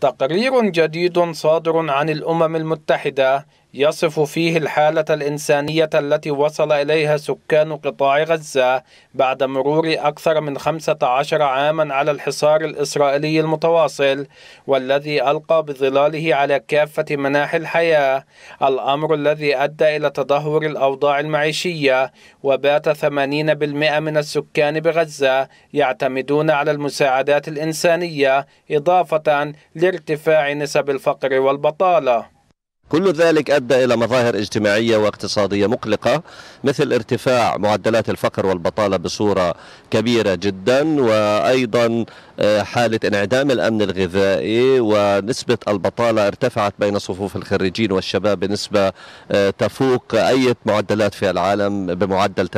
تقرير جديد صادر عن الأمم المتحدة يصف فيه الحالة الإنسانية التي وصل إليها سكان قطاع غزة بعد مرور أكثر من 15 عاما على الحصار الإسرائيلي المتواصل والذي ألقى بظلاله على كافة مناحي الحياة الأمر الذي أدى إلى تدهور الأوضاع المعيشية وبات 80% من السكان بغزة يعتمدون على المساعدات الإنسانية إضافة لارتفاع نسب الفقر والبطالة كل ذلك ادى الى مظاهر اجتماعيه واقتصاديه مقلقه مثل ارتفاع معدلات الفقر والبطاله بصوره كبيره جدا وايضا آه، حاله انعدام الامن الغذائي ونسبه البطاله ارتفعت بين صفوف الخريجين والشباب بنسبه آه، تفوق اي معدلات في العالم بمعدل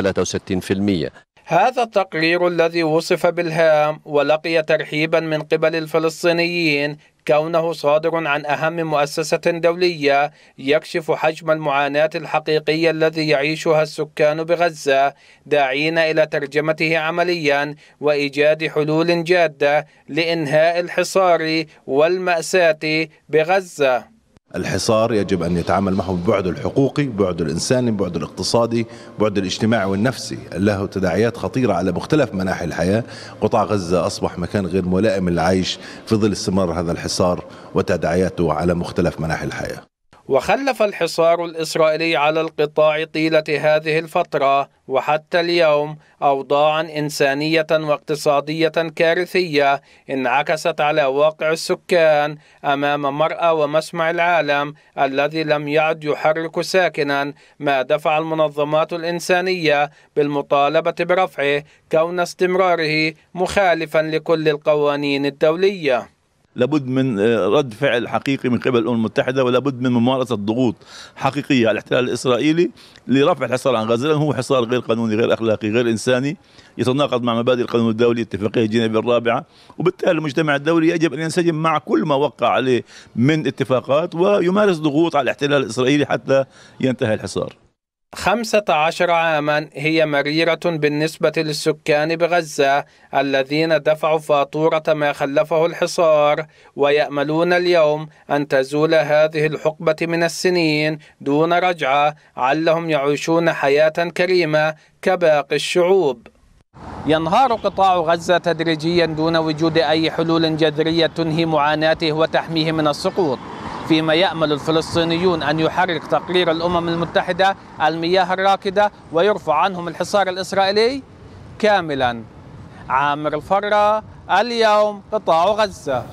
63%. هذا التقرير الذي وصف بالهام ولقي ترحيبا من قبل الفلسطينيين كونه صادر عن أهم مؤسسة دولية يكشف حجم المعاناة الحقيقية الذي يعيشها السكان بغزة داعين إلى ترجمته عمليا وإيجاد حلول جادة لإنهاء الحصار والمأساة بغزة الحصار يجب أن يتعامل معه ببعد الحقوقي بعده الإنساني بعده الاقتصادي بعده الاجتماعي والنفسي له تداعيات خطيرة على مختلف مناحي الحياة قطاع غزة أصبح مكان غير ملائم للعيش في ظل استمرار هذا الحصار وتداعياته على مختلف مناحي الحياة وخلف الحصار الإسرائيلي على القطاع طيلة هذه الفترة وحتى اليوم أوضاعا إنسانية واقتصادية كارثية انعكست على واقع السكان أمام مرأى ومسمع العالم الذي لم يعد يحرك ساكنا ما دفع المنظمات الإنسانية بالمطالبة برفعه كون استمراره مخالفا لكل القوانين الدولية لابد من آه، رد فعل حقيقي من قبل الامم المتحده ولابد من ممارسه ضغوط حقيقيه على الاحتلال الاسرائيلي لرفع الحصار عن غزه لانه هو حصار غير قانوني غير اخلاقي غير انساني يتناقض مع مبادئ القانون الدولي اتفاقيه جنيف الرابعه وبالتالي المجتمع الدولي يجب ان ينسجم مع كل ما وقع عليه من اتفاقات ويمارس ضغوط على الاحتلال الاسرائيلي حتى ينتهي الحصار خمسة عشر عاما هي مريرة بالنسبة للسكان بغزة الذين دفعوا فاتورة ما خلفه الحصار ويأملون اليوم أن تزول هذه الحقبة من السنين دون رجعة علهم يعيشون حياة كريمة كباقي الشعوب ينهار قطاع غزة تدريجيا دون وجود أي حلول جذرية تنهي معاناته وتحميه من السقوط فيما يأمل الفلسطينيون أن يحرك تقرير الأمم المتحدة المياه الراكدة ويرفع عنهم الحصار الإسرائيلي كاملا عامر الفرة اليوم قطاع غزة